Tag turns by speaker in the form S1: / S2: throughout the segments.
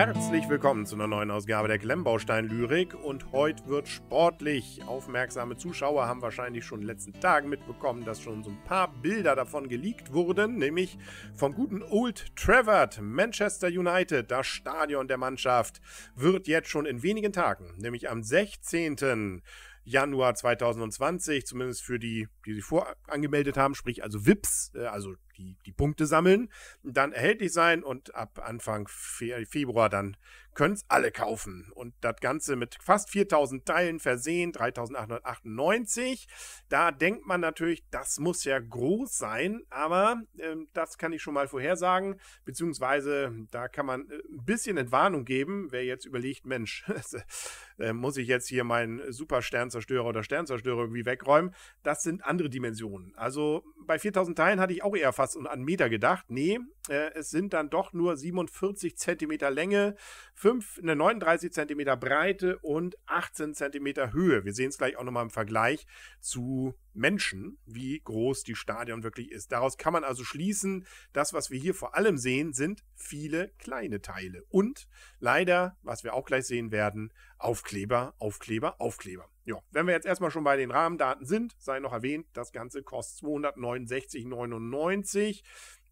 S1: Herzlich willkommen zu einer neuen Ausgabe der Klemmbaustein-Lyrik und heute wird sportlich. Aufmerksame Zuschauer haben wahrscheinlich schon in den letzten Tagen mitbekommen, dass schon so ein paar Bilder davon geleakt wurden, nämlich vom guten Old Trafford, Manchester United, das Stadion der Mannschaft, wird jetzt schon in wenigen Tagen, nämlich am 16. Januar 2020, zumindest für die, die sich vorangemeldet haben, sprich also VIPs, äh, also die, die Punkte sammeln, dann erhältlich sein und ab Anfang Fe Februar dann können es alle kaufen. Und das Ganze mit fast 4000 Teilen versehen, 3898. Da denkt man natürlich, das muss ja groß sein, aber äh, das kann ich schon mal vorhersagen, beziehungsweise da kann man äh, ein bisschen Entwarnung geben, wer jetzt überlegt, Mensch, äh, muss ich jetzt hier meinen Supersternzerstörer oder Sternzerstörer irgendwie wegräumen? Das sind andere Dimensionen. Also bei 4000 Teilen hatte ich auch eher fast Maß und an Meter gedacht. Nee, äh, es sind dann doch nur 47 cm Länge, 5, eine 39 cm Breite und 18 cm Höhe. Wir sehen es gleich auch nochmal im Vergleich zu Menschen, wie groß die Stadion wirklich ist. Daraus kann man also schließen, das, was wir hier vor allem sehen, sind viele kleine Teile. Und leider, was wir auch gleich sehen werden, Aufkleber, Aufkleber, Aufkleber. Ja, wenn wir jetzt erstmal schon bei den Rahmendaten sind, sei noch erwähnt, das Ganze kostet 269,99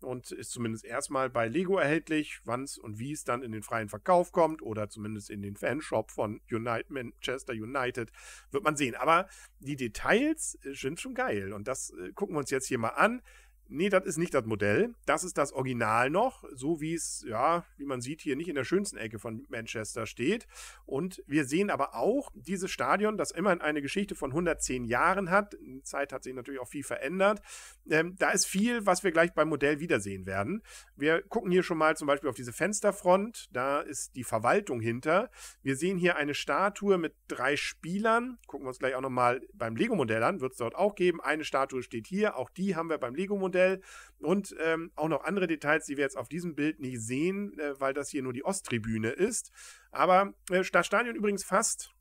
S1: und ist zumindest erstmal bei Lego erhältlich. Wann es und wie es dann in den freien Verkauf kommt oder zumindest in den Fanshop von United, Manchester United, wird man sehen. Aber die Details äh, sind schon geil und das äh, gucken wir uns jetzt hier mal an. Nee, das ist nicht das Modell. Das ist das Original noch, so wie es, ja, wie man sieht, hier nicht in der schönsten Ecke von Manchester steht. Und wir sehen aber auch dieses Stadion, das immerhin eine Geschichte von 110 Jahren hat. In der Zeit hat sich natürlich auch viel verändert. Ähm, da ist viel, was wir gleich beim Modell wiedersehen werden. Wir gucken hier schon mal zum Beispiel auf diese Fensterfront. Da ist die Verwaltung hinter. Wir sehen hier eine Statue mit drei Spielern. Gucken wir uns gleich auch nochmal beim Lego-Modell an. Wird es dort auch geben. Eine Statue steht hier. Auch die haben wir beim Lego-Modell. Modell und ähm, auch noch andere Details, die wir jetzt auf diesem Bild nicht sehen, äh, weil das hier nur die Osttribüne ist. Aber äh, das Stadion übrigens fast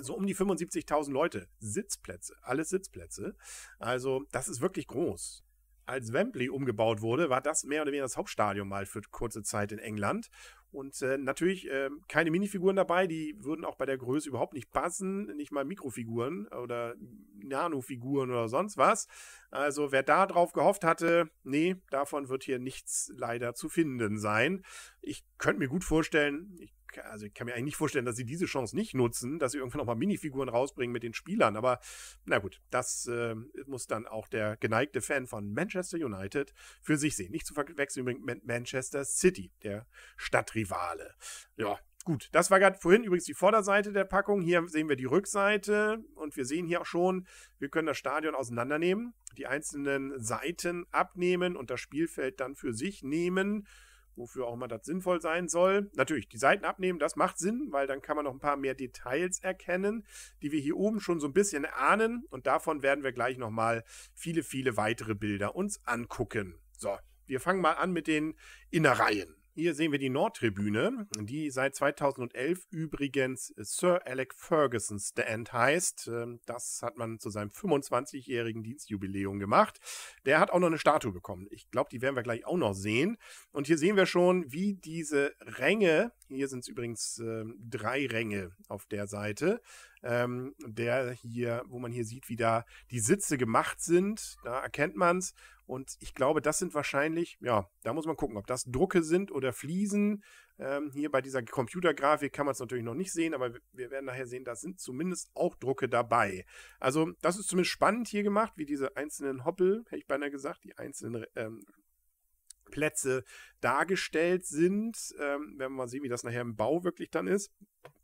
S1: so um die 75.000 Leute, Sitzplätze, alles Sitzplätze. Also das ist wirklich groß. Als Wembley umgebaut wurde, war das mehr oder weniger das Hauptstadion mal für kurze Zeit in England. Und äh, natürlich äh, keine Minifiguren dabei, die würden auch bei der Größe überhaupt nicht passen, nicht mal Mikrofiguren oder Nanofiguren oder sonst was. Also wer da drauf gehofft hatte, nee, davon wird hier nichts leider zu finden sein. Ich könnte mir gut vorstellen, ich also ich kann mir eigentlich nicht vorstellen, dass sie diese Chance nicht nutzen, dass sie irgendwann nochmal Minifiguren rausbringen mit den Spielern. Aber na gut, das äh, muss dann auch der geneigte Fan von Manchester United für sich sehen. Nicht zu verwechseln übrigens mit Manchester City, der Stadtrivale. Ja, Gut, das war gerade vorhin übrigens die Vorderseite der Packung. Hier sehen wir die Rückseite und wir sehen hier auch schon, wir können das Stadion auseinandernehmen, die einzelnen Seiten abnehmen und das Spielfeld dann für sich nehmen wofür auch immer das sinnvoll sein soll. Natürlich, die Seiten abnehmen, das macht Sinn, weil dann kann man noch ein paar mehr Details erkennen, die wir hier oben schon so ein bisschen ahnen. Und davon werden wir gleich nochmal viele, viele weitere Bilder uns angucken. So, wir fangen mal an mit den Innereien. Hier sehen wir die Nordtribüne, die seit 2011 übrigens Sir Alec Ferguson Stand heißt. Ähm, das hat man zu seinem 25-jährigen Dienstjubiläum gemacht. Der hat auch noch eine Statue bekommen. Ich glaube, die werden wir gleich auch noch sehen. Und hier sehen wir schon, wie diese Ränge, hier sind es übrigens ähm, drei Ränge auf der Seite, ähm, der hier, wo man hier sieht, wie da die Sitze gemacht sind. Da erkennt man es. Und ich glaube, das sind wahrscheinlich, ja, da muss man gucken, ob das Drucke sind oder Fliesen. Ähm, hier bei dieser Computergrafik kann man es natürlich noch nicht sehen, aber wir werden nachher sehen, da sind zumindest auch Drucke dabei. Also, das ist zumindest spannend hier gemacht, wie diese einzelnen Hoppel, hätte ich beinahe gesagt, die einzelnen ähm, Plätze dargestellt sind. Ähm, werden wir mal sehen, wie das nachher im Bau wirklich dann ist.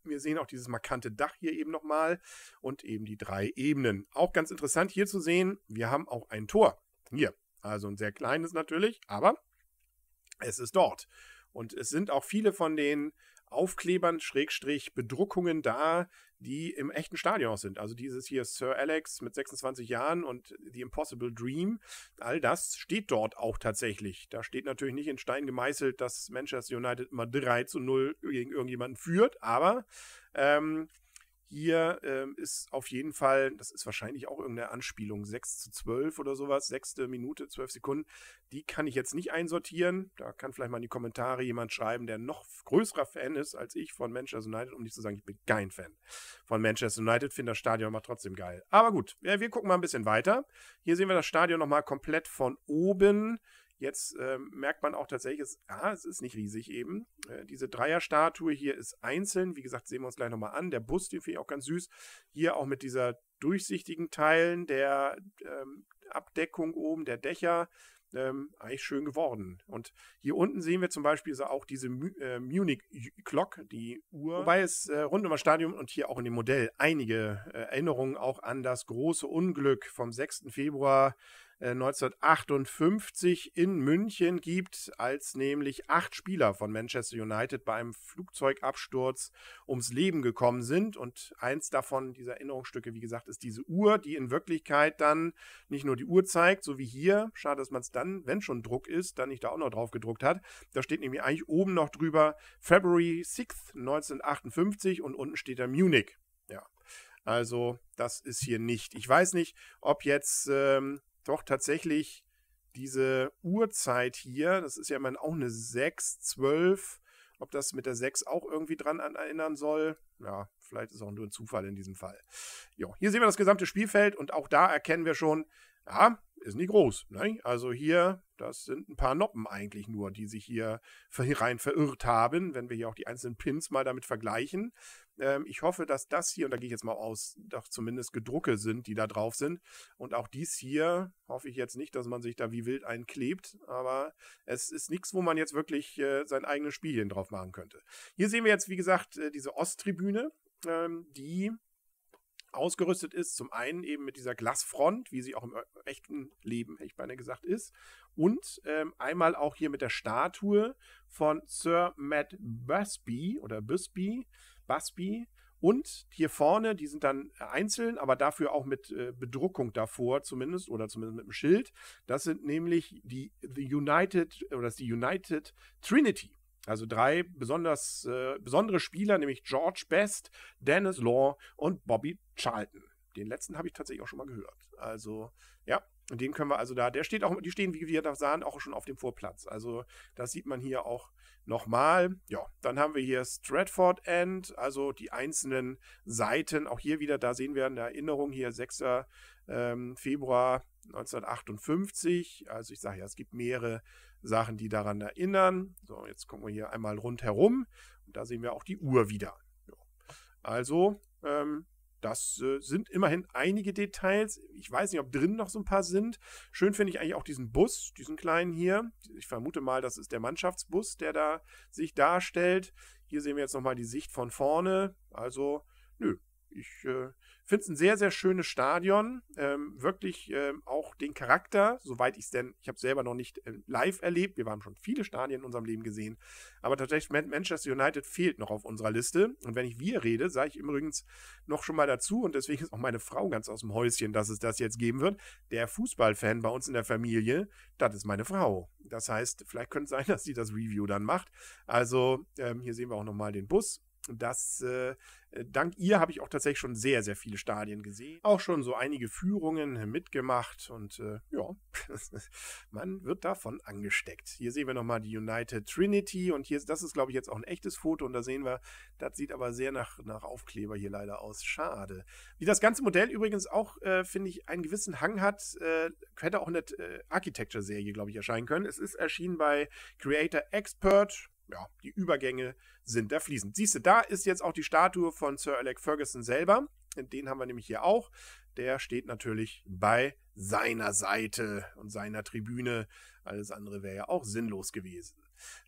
S1: Wir sehen auch dieses markante Dach hier eben nochmal und eben die drei Ebenen. Auch ganz interessant hier zu sehen, wir haben auch ein Tor. Hier, also ein sehr kleines natürlich, aber es ist dort. Und es sind auch viele von den Aufklebern, Schrägstrich, Bedruckungen da, die im echten Stadion sind. Also dieses hier Sir Alex mit 26 Jahren und The Impossible Dream, all das steht dort auch tatsächlich. Da steht natürlich nicht in Stein gemeißelt, dass Manchester United immer 3 zu 0 gegen irgendjemanden führt, aber ähm, hier ähm, ist auf jeden Fall, das ist wahrscheinlich auch irgendeine Anspielung, 6 zu 12 oder sowas, sechste Minute, 12 Sekunden. Die kann ich jetzt nicht einsortieren. Da kann vielleicht mal in die Kommentare jemand schreiben, der noch größerer Fan ist als ich von Manchester United, um nicht zu sagen, ich bin kein Fan von Manchester United, finde das Stadion aber trotzdem geil. Aber gut, ja, wir gucken mal ein bisschen weiter. Hier sehen wir das Stadion nochmal komplett von oben. Jetzt äh, merkt man auch tatsächlich, es, ja, ah, es ist nicht riesig eben. Äh, diese Dreierstatue hier ist einzeln. Wie gesagt, sehen wir uns gleich nochmal an. Der Bus, den finde ich auch ganz süß. Hier auch mit dieser durchsichtigen Teilen der ähm, Abdeckung oben, der Dächer. Ähm, eigentlich schön geworden. Und hier unten sehen wir zum Beispiel so auch diese Mu äh, Munich Clock, die Uhr. Wobei es äh, rund um das Stadion und hier auch in dem Modell einige äh, Erinnerungen auch an das große Unglück vom 6. Februar 1958 äh, in München gibt, als nämlich acht Spieler von Manchester United bei einem Flugzeugabsturz ums Leben gekommen sind. Und eins davon, dieser Erinnerungsstücke, wie gesagt, ist diese Uhr, die in Wirklichkeit dann nicht nur die Uhr zeigt, so wie hier. Schade, dass man es dann, wenn schon Druck ist, dann nicht da auch noch drauf gedruckt hat. Da steht nämlich eigentlich oben noch drüber February 6th 1958 und unten steht da Munich. Ja. Also, das ist hier nicht. Ich weiß nicht, ob jetzt ähm, doch tatsächlich diese Uhrzeit hier, das ist ja immerhin auch eine 6, 12, ob das mit der 6 auch irgendwie dran erinnern soll. Ja, vielleicht ist auch nur ein Zufall in diesem Fall. Jo, hier sehen wir das gesamte Spielfeld und auch da erkennen wir schon, ja, ist nicht groß. Ne? Also hier, das sind ein paar Noppen eigentlich nur, die sich hier rein verirrt haben, wenn wir hier auch die einzelnen Pins mal damit vergleichen. Ähm, ich hoffe, dass das hier, und da gehe ich jetzt mal aus, doch zumindest Gedrucke sind, die da drauf sind. Und auch dies hier hoffe ich jetzt nicht, dass man sich da wie wild einklebt, aber es ist nichts, wo man jetzt wirklich äh, sein eigenes Spielchen drauf machen könnte. Hier sehen wir jetzt, wie gesagt, äh, diese Osttribüne, ähm, die ausgerüstet ist. Zum einen eben mit dieser Glasfront, wie sie auch im echten Leben, hätte ich beinahe gesagt, ist. Und ähm, einmal auch hier mit der Statue von Sir Matt Busby oder Busby, Busby. Und hier vorne, die sind dann einzeln, aber dafür auch mit äh, Bedruckung davor zumindest oder zumindest mit dem Schild. Das sind nämlich die, die United oder die United Trinity. Also drei besonders äh, besondere Spieler, nämlich George Best, Dennis Law und Bobby Charlton. Den letzten habe ich tatsächlich auch schon mal gehört. Also, ja, und den können wir also da, der steht auch, die stehen, wie wir da sahen, auch schon auf dem Vorplatz. Also das sieht man hier auch nochmal. Ja, dann haben wir hier Stratford End, also die einzelnen Seiten. Auch hier wieder, da sehen wir eine Erinnerung hier, 6. Ähm, Februar 1958, also ich sage ja, es gibt mehrere Sachen, die daran erinnern. So, jetzt gucken wir hier einmal rundherum und da sehen wir auch die Uhr wieder. Also, ähm, das äh, sind immerhin einige Details. Ich weiß nicht, ob drin noch so ein paar sind. Schön finde ich eigentlich auch diesen Bus, diesen kleinen hier. Ich vermute mal, das ist der Mannschaftsbus, der da sich darstellt. Hier sehen wir jetzt nochmal die Sicht von vorne. Also, nö, ich äh, finde es ein sehr, sehr schönes Stadion. Ähm, wirklich ähm, auch den Charakter, soweit ich es denn, ich habe selber noch nicht äh, live erlebt. Wir haben schon viele Stadien in unserem Leben gesehen. Aber tatsächlich Manchester United fehlt noch auf unserer Liste. Und wenn ich wir rede, sage ich übrigens noch schon mal dazu. Und deswegen ist auch meine Frau ganz aus dem Häuschen, dass es das jetzt geben wird. Der Fußballfan bei uns in der Familie, das ist meine Frau. Das heißt, vielleicht könnte es sein, dass sie das Review dann macht. Also ähm, hier sehen wir auch nochmal den Bus das äh, äh, dank ihr habe ich auch tatsächlich schon sehr, sehr viele Stadien gesehen. Auch schon so einige Führungen äh, mitgemacht und äh, ja, man wird davon angesteckt. Hier sehen wir nochmal die United Trinity und hier, ist, das ist glaube ich jetzt auch ein echtes Foto und da sehen wir, das sieht aber sehr nach, nach Aufkleber hier leider aus. Schade. Wie das ganze Modell übrigens auch, äh, finde ich, einen gewissen Hang hat, äh, hätte auch eine äh, Architecture-Serie, glaube ich, erscheinen können. Es ist erschienen bei Creator Expert, ja, die Übergänge sind da fließend. Siehst du, da ist jetzt auch die Statue von Sir Alec Ferguson selber. Den haben wir nämlich hier auch. Der steht natürlich bei seiner Seite und seiner Tribüne. Alles andere wäre ja auch sinnlos gewesen.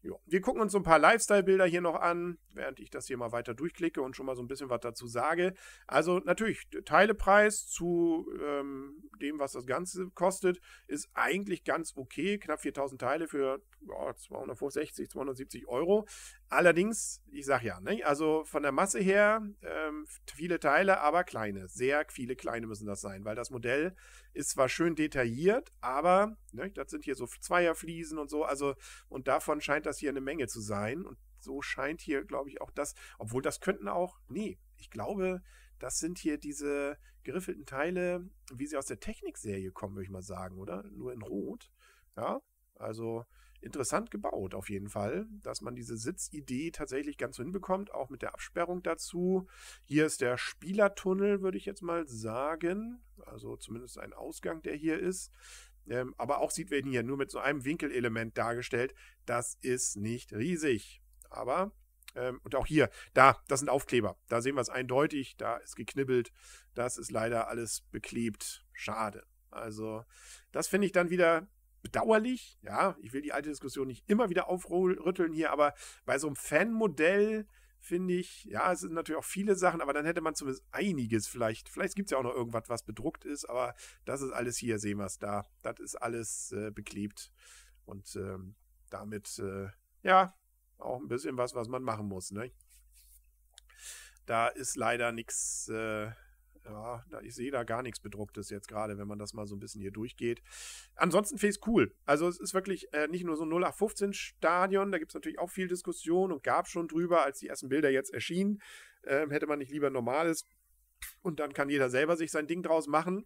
S1: Jo. Wir gucken uns so ein paar Lifestyle-Bilder hier noch an, während ich das hier mal weiter durchklicke und schon mal so ein bisschen was dazu sage. Also natürlich, der Teilepreis zu ähm, dem, was das Ganze kostet, ist eigentlich ganz okay. Knapp 4000 Teile für ja, 260, 270 Euro. Allerdings, ich sag ja, ne? also von der Masse her ähm, viele Teile, aber kleine. Sehr viele kleine müssen das sein, weil das Modell ist zwar schön detailliert, aber ne, das sind hier so Zweierfliesen und so, also und davon davon scheint das hier eine Menge zu sein. Und so scheint hier, glaube ich, auch das, obwohl das könnten auch, nee, ich glaube, das sind hier diese geriffelten Teile, wie sie aus der Technikserie kommen, würde ich mal sagen, oder? Nur in Rot. Ja, also interessant gebaut auf jeden Fall, dass man diese Sitzidee tatsächlich ganz so hinbekommt, auch mit der Absperrung dazu. Hier ist der Spielertunnel, würde ich jetzt mal sagen. Also zumindest ein Ausgang, der hier ist. Ähm, aber auch sieht wir hier nur mit so einem Winkelelement dargestellt. Das ist nicht riesig. Aber, ähm, und auch hier, da, das sind Aufkleber. Da sehen wir es eindeutig. Da ist geknibbelt. Das ist leider alles beklebt. Schade. Also, das finde ich dann wieder bedauerlich. Ja, ich will die alte Diskussion nicht immer wieder aufrütteln hier, aber bei so einem Fanmodell, äh, finde ich. Ja, es sind natürlich auch viele Sachen, aber dann hätte man zumindest einiges vielleicht. Vielleicht gibt es ja auch noch irgendwas, was bedruckt ist, aber das ist alles hier, sehen wir es da. Das ist alles äh, beklebt und ähm, damit, äh, ja, auch ein bisschen was, was man machen muss. Ne? Da ist leider nichts. Äh, ja, ich sehe da gar nichts Bedrucktes jetzt gerade, wenn man das mal so ein bisschen hier durchgeht. Ansonsten finde ich es cool. Also es ist wirklich äh, nicht nur so ein 0815-Stadion, da gibt es natürlich auch viel Diskussion und gab schon drüber, als die ersten Bilder jetzt erschienen. Ähm, hätte man nicht lieber normales. Und dann kann jeder selber sich sein Ding draus machen.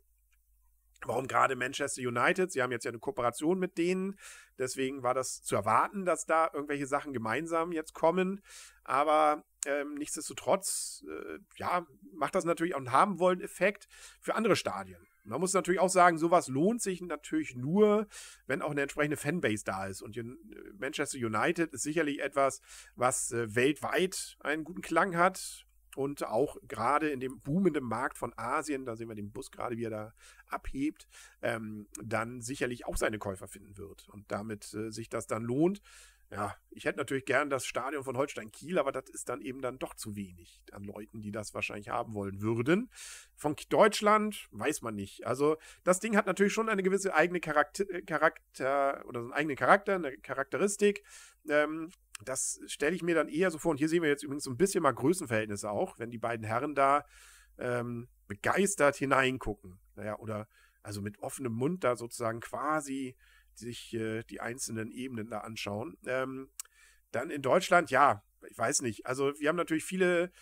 S1: Warum gerade Manchester United? Sie haben jetzt ja eine Kooperation mit denen. Deswegen war das zu erwarten, dass da irgendwelche Sachen gemeinsam jetzt kommen. Aber ähm, nichtsdestotrotz, äh, ja, macht das natürlich auch einen haben wollen Effekt für andere Stadien. Man muss natürlich auch sagen, sowas lohnt sich natürlich nur, wenn auch eine entsprechende Fanbase da ist. Und äh, Manchester United ist sicherlich etwas, was äh, weltweit einen guten Klang hat. Und auch gerade in dem boomenden Markt von Asien, da sehen wir den Bus gerade, wie er da abhebt, ähm, dann sicherlich auch seine Käufer finden wird. Und damit äh, sich das dann lohnt, ja, ich hätte natürlich gern das Stadion von Holstein Kiel, aber das ist dann eben dann doch zu wenig an Leuten, die das wahrscheinlich haben wollen würden. Von Deutschland weiß man nicht. Also das Ding hat natürlich schon eine gewisse eigene Charakter, äh, Charakter oder so einen eigenen Charakter, eine Charakteristik. Ähm, das stelle ich mir dann eher so vor. Und hier sehen wir jetzt übrigens so ein bisschen mal Größenverhältnisse auch, wenn die beiden Herren da ähm, begeistert hineingucken. Naja, oder also mit offenem Mund da sozusagen quasi sich äh, die einzelnen Ebenen da anschauen. Ähm, dann in Deutschland, ja, ich weiß nicht. Also wir haben natürlich viele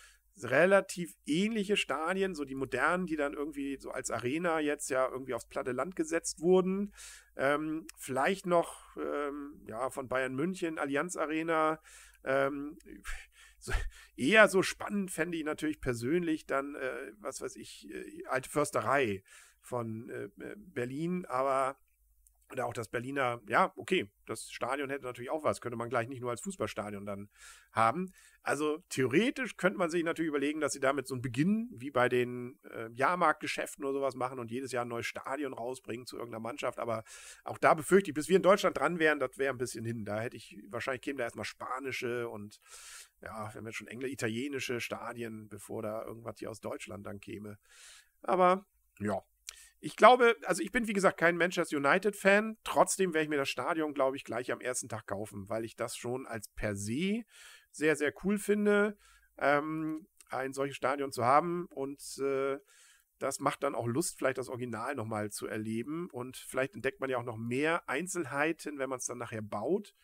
S1: relativ ähnliche Stadien, so die modernen, die dann irgendwie so als Arena jetzt ja irgendwie aufs platte Land gesetzt wurden. Ähm, vielleicht noch ähm, ja von Bayern München Allianz Arena. Ähm, so, eher so spannend fände ich natürlich persönlich dann, äh, was weiß ich, äh, alte Försterei von äh, äh Berlin, aber oder auch das Berliner, ja, okay, das Stadion hätte natürlich auch was, könnte man gleich nicht nur als Fußballstadion dann haben. Also theoretisch könnte man sich natürlich überlegen, dass sie damit so einen Beginn wie bei den äh, Jahrmarktgeschäften oder sowas machen und jedes Jahr ein neues Stadion rausbringen zu irgendeiner Mannschaft. Aber auch da befürchte ich, bis wir in Deutschland dran wären, das wäre ein bisschen hin. Da hätte ich, wahrscheinlich kämen da erstmal spanische und ja, wenn wir schon englisch, italienische Stadien, bevor da irgendwas hier aus Deutschland dann käme. Aber ja, ich glaube, also ich bin wie gesagt kein Manchester United-Fan. Trotzdem werde ich mir das Stadion, glaube ich, gleich am ersten Tag kaufen, weil ich das schon als per se sehr, sehr cool finde, ähm, ein solches Stadion zu haben. Und äh, das macht dann auch Lust, vielleicht das Original nochmal zu erleben. Und vielleicht entdeckt man ja auch noch mehr Einzelheiten, wenn man es dann nachher baut.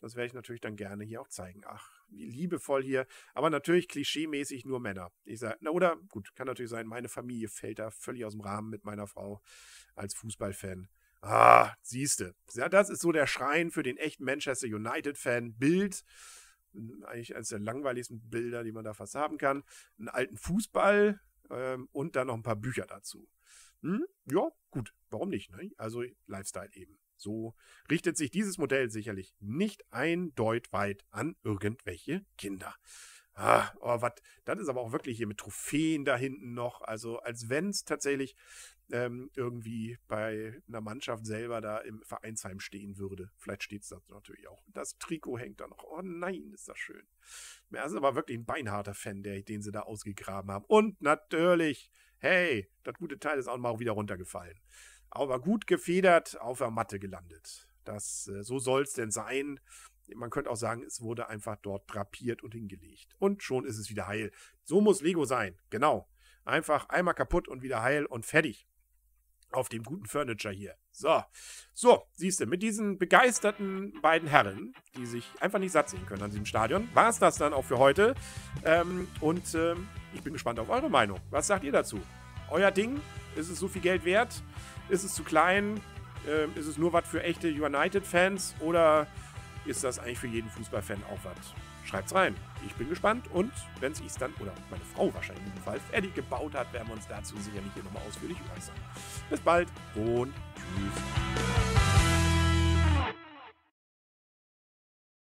S1: Das werde ich natürlich dann gerne hier auch zeigen. Ach, liebevoll hier, aber natürlich klischeemäßig nur Männer. Ich sage, na oder gut, kann natürlich sein, meine Familie fällt da völlig aus dem Rahmen mit meiner Frau als Fußballfan. Ah, siehste. Ja, das ist so der Schrein für den echten Manchester United-Fan. Bild, eigentlich eines der langweiligsten Bilder, die man da fast haben kann. Einen alten Fußball ähm, und dann noch ein paar Bücher dazu. Hm? Ja, gut, warum nicht? Ne? Also Lifestyle eben. So richtet sich dieses Modell sicherlich nicht eindeutweit an irgendwelche Kinder. Ah, oh, was, das ist aber auch wirklich hier mit Trophäen da hinten noch. Also, als wenn es tatsächlich ähm, irgendwie bei einer Mannschaft selber da im Vereinsheim stehen würde. Vielleicht steht es da natürlich auch. Das Trikot hängt da noch. Oh nein, ist das schön. das ist aber wirklich ein beinharter Fan, der, den sie da ausgegraben haben. Und natürlich, hey, das gute Teil ist auch mal wieder runtergefallen aber gut gefedert auf der Matte gelandet. Das, äh, so soll es denn sein. Man könnte auch sagen, es wurde einfach dort drapiert und hingelegt. Und schon ist es wieder heil. So muss Lego sein. Genau. Einfach einmal kaputt und wieder heil und fertig. Auf dem guten Furniture hier. So. So, siehst du, mit diesen begeisterten beiden Herren, die sich einfach nicht satt sehen können an diesem Stadion, war es das dann auch für heute. Ähm, und ähm, ich bin gespannt auf eure Meinung. Was sagt ihr dazu? Euer Ding? Ist es so viel Geld wert? Ist es zu klein? Ähm, ist es nur was für echte United-Fans? Oder ist das eigentlich für jeden Fußballfan auch was? Schreibt's rein. Ich bin gespannt und wenn's sich dann oder meine Frau wahrscheinlich in Fall fertig gebaut hat, werden wir uns dazu sicherlich hier nochmal ausführlich äußern. Bis bald und tschüss.